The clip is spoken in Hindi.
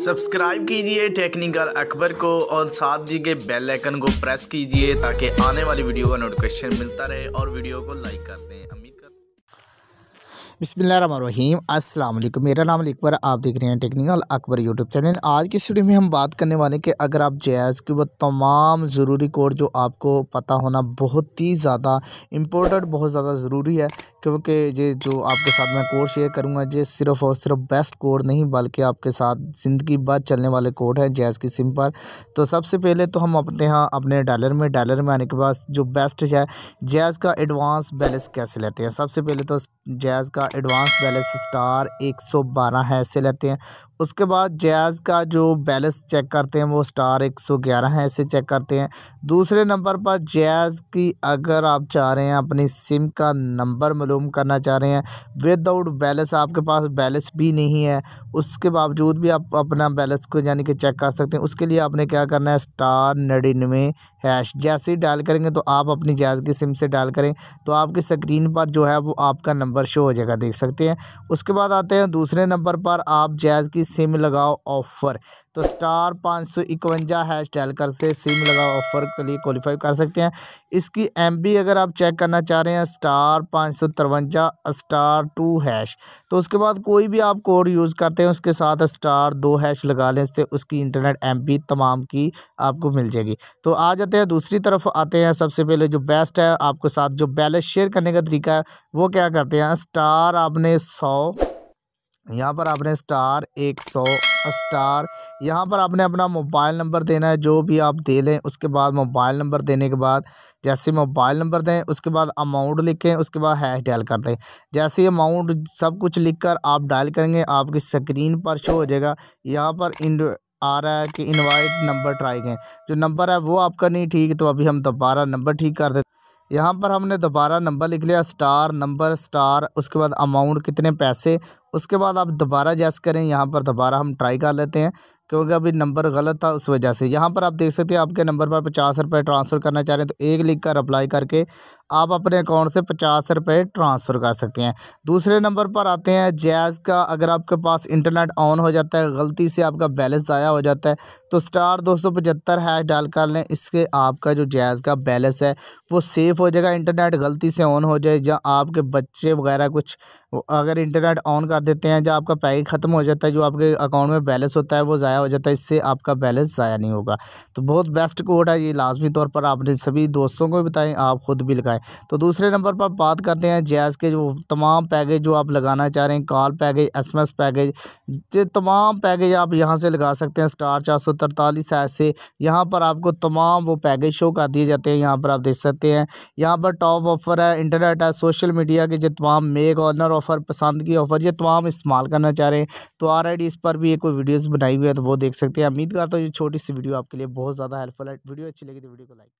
सब्सक्राइब कीजिए टेक्निकल अकबर को और साथ दिए गए बेल आइकन को प्रेस कीजिए ताकि आने वाली वीडियो का नोटिफिकेशन मिलता रहे और वीडियो को लाइक कर दें बिसमीम अस्सलाम वालेकुम मेरा नाम अकबर आप देख रहे हैं टेक्निकल अकबर यूट्यूब चैनल आज की स्टूडियो में हम बात करने वाले हैं कि अगर आप जैज़ के वो तमाम ज़रूरी कोड जो आपको पता होना बहुत ही ज़्यादा इम्पोर्टेंट बहुत ज़्यादा ज़रूरी है क्योंकि ये जो आपके साथ मैं कोड शेयर करूँगा ये सिर्फ़ और सिर्फ बेस्ट कोड नहीं बल्कि आपके साथ ज़िंदगी भर चलने वाले कोड हैं जैज़ की सिम पर तो सबसे पहले तो हम अपने यहाँ अपने डॉलर में डॉलर में आने के बाद जो बेस्ट है जैज़ का एडवांस बैलेंस कैसे लेते हैं सबसे पहले तो जैज़ का एडवांस बैलेंस स्टार 112 ऐसे लेते हैं उसके बाद जैज़ का जो बैलेंस चेक करते हैं वो स्टार 111 है ऐसे चेक करते हैं दूसरे नंबर पर जैज़ की अगर आप चाह रहे हैं अपनी सिम का नंबर मालूम करना चाह रहे हैं विदाउट बैलेंस आपके पास बैलेंस भी नहीं है उसके बावजूद भी आप अपना बैलेंस को यानी कि चेक कर सकते हैं उसके लिए आपने क्या करना है स्टार नड़िनवे हैश जैसे ही डायल करेंगे तो आप अपनी जैज़ की सिम से डायल करें तो आपकी स्क्रीन पर जो है वो आपका नंबर शो हो जाएगा देख सकते हैं उसके बाद आते हैं दूसरे नंबर पर आप जैज़ की सिम लगाओ ऑफ़र तो स्टार पाँच सौ इकवंजा हैश टैल कर से सिम लगाओ ऑफ़र के लिए क्वालिफाई कर सकते हैं इसकी एमबी अगर आप चेक करना चाह रहे हैं स्टार पाँच सौ तिरवंजा स्टार टू हैश तो उसके बाद कोई भी आप कोड यूज़ करते हैं उसके साथ स्टार दो हैश लगा लें उससे उसकी इंटरनेट बी तमाम की आपको मिल जाएगी तो आ जाते हैं दूसरी तरफ आते हैं सबसे पहले जो बेस्ट है आपके साथ जो बैलेंस शेयर करने का तरीका है वो क्या करते हैं स्टार स्टार आपने सौ यहाँ पर आपने स्टार एक सौ स्टार यहाँ पर आपने अपना मोबाइल नंबर देना है जो भी आप दे लें उसके बाद मोबाइल नंबर देने के बाद जैसे मोबाइल नंबर दें उसके बाद अमाउंट लिखें उसके बाद हैश डायल कर दें जैसे अमाउंट सब कुछ लिखकर आप डायल करेंगे आपकी स्क्रीन पर शो हो जाएगा यहाँ पर इंड आ रहा है कि इन्वाइट नंबर ट्राई करें जो नंबर है वो आपका नहीं ठीक तो अभी हम दोबारा नंबर ठीक कर देते यहाँ पर हमने दोबारा नंबर लिख लिया स्टार नंबर स्टार उसके बाद अमाउंट कितने पैसे उसके बाद आप दोबारा जैस करें यहाँ पर दोबारा हम ट्राई कर लेते हैं क्योंकि अभी नंबर गलत था उस वजह से यहाँ पर आप देख सकते हैं आपके नंबर पर पचास रुपये ट्रांसफ़र करना चाह रहे हैं तो एक लिख कर अप्लाई करके आप अपने अकाउंट से पचास रुपये ट्रांसफ़र कर सकते हैं दूसरे नंबर पर आते हैं जैज़ का अगर आपके पास इंटरनेट ऑन हो जाता है गलती से आपका बैलेंस ज़ाया हो जाता है तो स्टार दो सौ पचहत्तर हैश डाल कर लें इसके आपका जो जैज़ का बैलेंस है वो सेफ़ हो जाएगा इंटरनेट गलती से ऑन हो जाए या आपके बच्चे वगैरह कुछ अगर इंटरनेट ऑन कर देते हैं या आपका पैकेज ख़त्म हो जाता है जो आपके अकाउंट में बैलेंस होता है वो ज़ाया हो जाता है इससे आपका बैलेंस ज़ाया नहीं होगा तो बहुत बेस्ट कोड है ये लाजमी तौर पर आपने सभी दोस्तों को भी बताएं आप ख़ुद भी लगाएं तो दूसरे नंबर पर बात करते हैं जैज़ के जो तमाम पैकेज जो आप लगाना चाह रहे हैं कॉल पैकेज एस पैकेज ये तमाम पैकेज आप यहाँ से लगा सकते हैं स्टार चार सौ तरतालीस ऐसे यहाँ पर आपको तमाम वो पैकेज शो कर दिए जाते हैं यहाँ पर आप देख सकते हैं यहाँ पर टॉप ऑफ़र है इंटरनेट है सोशल मीडिया के जो तमाम मेक ऑनर ऑफ़र पसंद की ऑफ़र ये तमाम इस्तेमाल करना चाह रहे हैं तो डी इस पर भी एक कोई वीडियोज़ बनाई हुई है तो वो देख सकते हैं उम्मीद करता हूँ ये छोटी सी वीडियो आपके लिए बहुत ज़्यादा हेल्पफुल है वीडियो अच्छी लगी तो वीडियो को लाइक